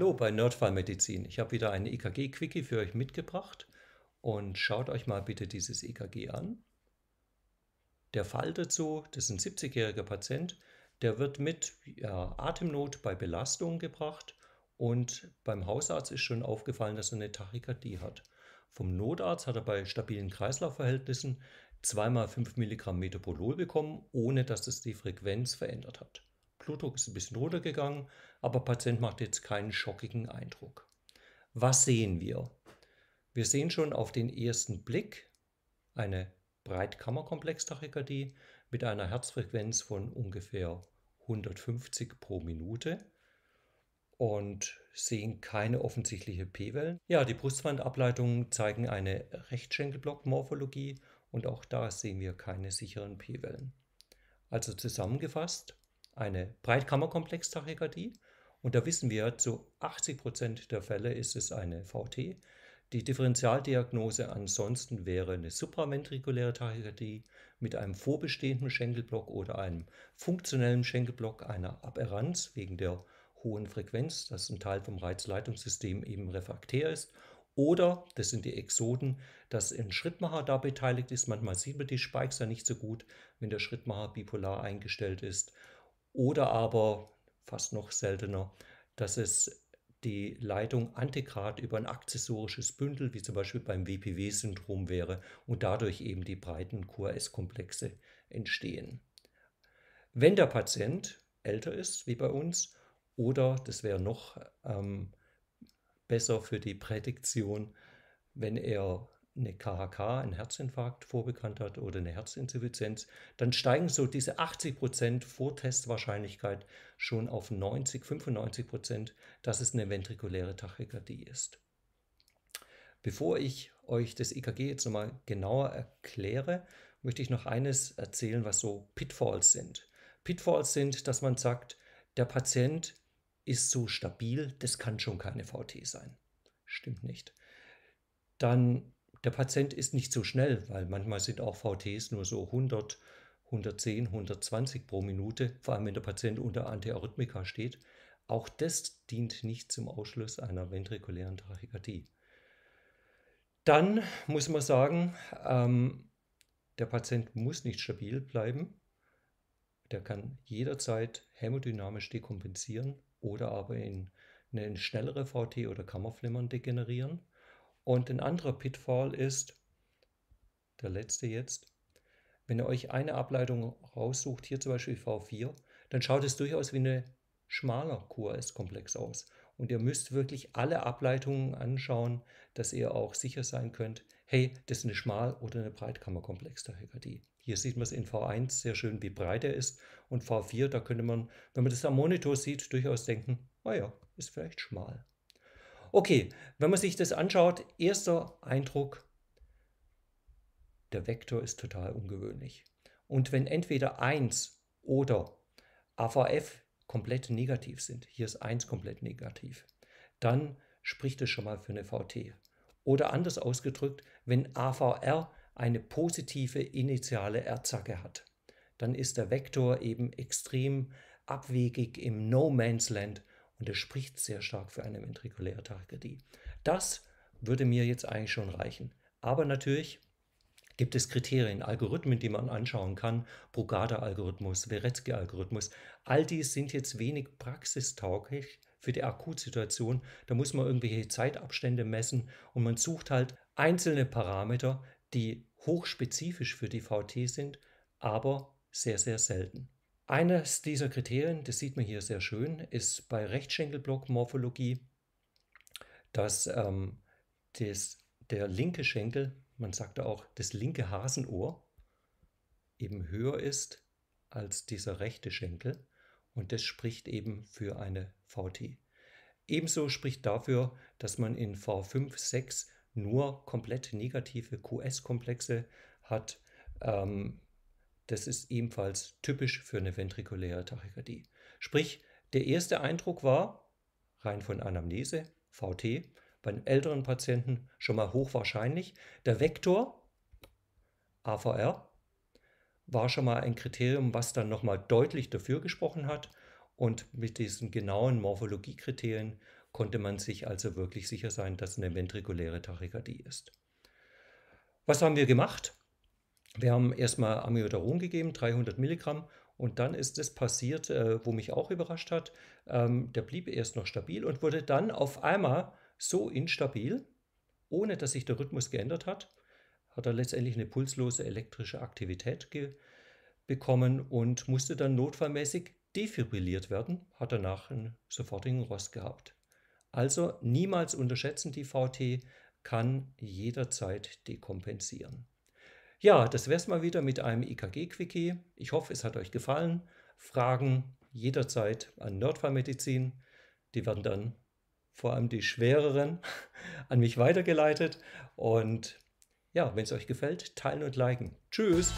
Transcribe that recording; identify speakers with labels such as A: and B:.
A: Hallo bei Nerdfallmedizin. Ich habe wieder eine EKG-Quickie für euch mitgebracht und schaut euch mal bitte dieses EKG an. Der Fall dazu, das ist ein 70-jähriger Patient, der wird mit ja, Atemnot bei Belastung gebracht und beim Hausarzt ist schon aufgefallen, dass er eine Tachykardie hat. Vom Notarzt hat er bei stabilen Kreislaufverhältnissen 2 x 5 Milligramm Metoprolol bekommen, ohne dass es die Frequenz verändert hat. Blutdruck ist ein bisschen runtergegangen, aber Patient macht jetzt keinen schockigen Eindruck. Was sehen wir? Wir sehen schon auf den ersten Blick eine Breitkammerkomplex-Tachykardie mit einer Herzfrequenz von ungefähr 150 pro Minute und sehen keine offensichtliche P-Wellen. Ja, die Brustwandableitungen zeigen eine Rechtschenkelblock-Morphologie und auch da sehen wir keine sicheren P-Wellen. Also zusammengefasst, eine Breitkammerkomplex-Tachykardie. Und da wissen wir, zu 80 Prozent der Fälle ist es eine VT. Die Differentialdiagnose ansonsten wäre eine supraventrikuläre Tachykardie mit einem vorbestehenden Schenkelblock oder einem funktionellen Schenkelblock, einer Aberranz wegen der hohen Frequenz, dass ein Teil vom Reizleitungssystem eben refraktär ist. Oder, das sind die Exoden, dass ein Schrittmacher da beteiligt ist. Manchmal sieht man die Spikes ja nicht so gut, wenn der Schrittmacher bipolar eingestellt ist oder aber, fast noch seltener, dass es die Leitung antigrad über ein akzessorisches Bündel, wie zum Beispiel beim WPW-Syndrom wäre, und dadurch eben die breiten QRS-Komplexe entstehen. Wenn der Patient älter ist, wie bei uns, oder das wäre noch ähm, besser für die Prädiktion, wenn er eine KHK, einen Herzinfarkt vorbekannt hat oder eine Herzinsuffizienz, dann steigen so diese 80 Vortestwahrscheinlichkeit schon auf 90, 95 dass es eine ventrikuläre Tachykardie ist. Bevor ich euch das EKG jetzt nochmal genauer erkläre, möchte ich noch eines erzählen, was so Pitfalls sind. Pitfalls sind, dass man sagt, der Patient ist so stabil, das kann schon keine VT sein. Stimmt nicht. Dann der Patient ist nicht so schnell, weil manchmal sind auch VTs nur so 100, 110, 120 pro Minute, vor allem wenn der Patient unter Antiarrhythmika steht. Auch das dient nicht zum Ausschluss einer ventrikulären Tachykardie. Dann muss man sagen, ähm, der Patient muss nicht stabil bleiben. Der kann jederzeit hämodynamisch dekompensieren oder aber in eine schnellere VT oder Kammerflimmern degenerieren. Und ein anderer Pitfall ist, der letzte jetzt, wenn ihr euch eine Ableitung raussucht, hier zum Beispiel V4, dann schaut es durchaus wie ein schmaler QRS-Komplex aus. Und ihr müsst wirklich alle Ableitungen anschauen, dass ihr auch sicher sein könnt, hey, das ist eine Schmal- oder eine Breitkammerkomplex der HKD. Hier sieht man es in V1 sehr schön, wie breit er ist. Und V4, da könnte man, wenn man das am Monitor sieht, durchaus denken, naja, ah oh ist vielleicht schmal. Okay, wenn man sich das anschaut, erster Eindruck, der Vektor ist total ungewöhnlich. Und wenn entweder 1 oder AVF komplett negativ sind, hier ist 1 komplett negativ, dann spricht es schon mal für eine VT. Oder anders ausgedrückt, wenn AVR eine positive initiale R-Zacke hat, dann ist der Vektor eben extrem abwegig im No Man's Land und es spricht sehr stark für eine ventriculäre Tachykardie. Das würde mir jetzt eigentlich schon reichen. Aber natürlich gibt es Kriterien, Algorithmen, die man anschauen kann, Brugada-Algorithmus, Weretzky-Algorithmus. All die sind jetzt wenig praxistauglich für die Akutsituation. Da muss man irgendwelche Zeitabstände messen und man sucht halt einzelne Parameter, die hochspezifisch für die VT sind, aber sehr, sehr selten. Eines dieser Kriterien, das sieht man hier sehr schön, ist bei Rechtschenkelblock-Morphologie dass ähm, das, der linke Schenkel, man sagte auch das linke Hasenohr, eben höher ist als dieser rechte Schenkel. Und das spricht eben für eine VT. Ebenso spricht dafür, dass man in V5, 6 nur komplett negative QS-Komplexe hat. Ähm, das ist ebenfalls typisch für eine ventrikuläre Tachykardie. Sprich, der erste Eindruck war, rein von Anamnese, VT, bei den älteren Patienten schon mal hochwahrscheinlich. Der Vektor AVR war schon mal ein Kriterium, was dann nochmal deutlich dafür gesprochen hat. Und mit diesen genauen Morphologiekriterien konnte man sich also wirklich sicher sein, dass eine ventrikuläre Tachykardie ist. Was haben wir gemacht? Wir haben erstmal Amiodaron gegeben, 300 Milligramm, und dann ist es passiert, äh, wo mich auch überrascht hat. Ähm, der blieb erst noch stabil und wurde dann auf einmal so instabil, ohne dass sich der Rhythmus geändert hat, hat er letztendlich eine pulslose elektrische Aktivität bekommen und musste dann notfallmäßig defibrilliert werden, hat danach einen sofortigen Rost gehabt. Also niemals unterschätzen, die VT kann jederzeit dekompensieren. Ja, das wäre es mal wieder mit einem EKG-Quickie. Ich hoffe, es hat euch gefallen. Fragen jederzeit an Nordfallmedizin. Die werden dann vor allem die schwereren an mich weitergeleitet. Und ja, wenn es euch gefällt, teilen und liken. Tschüss!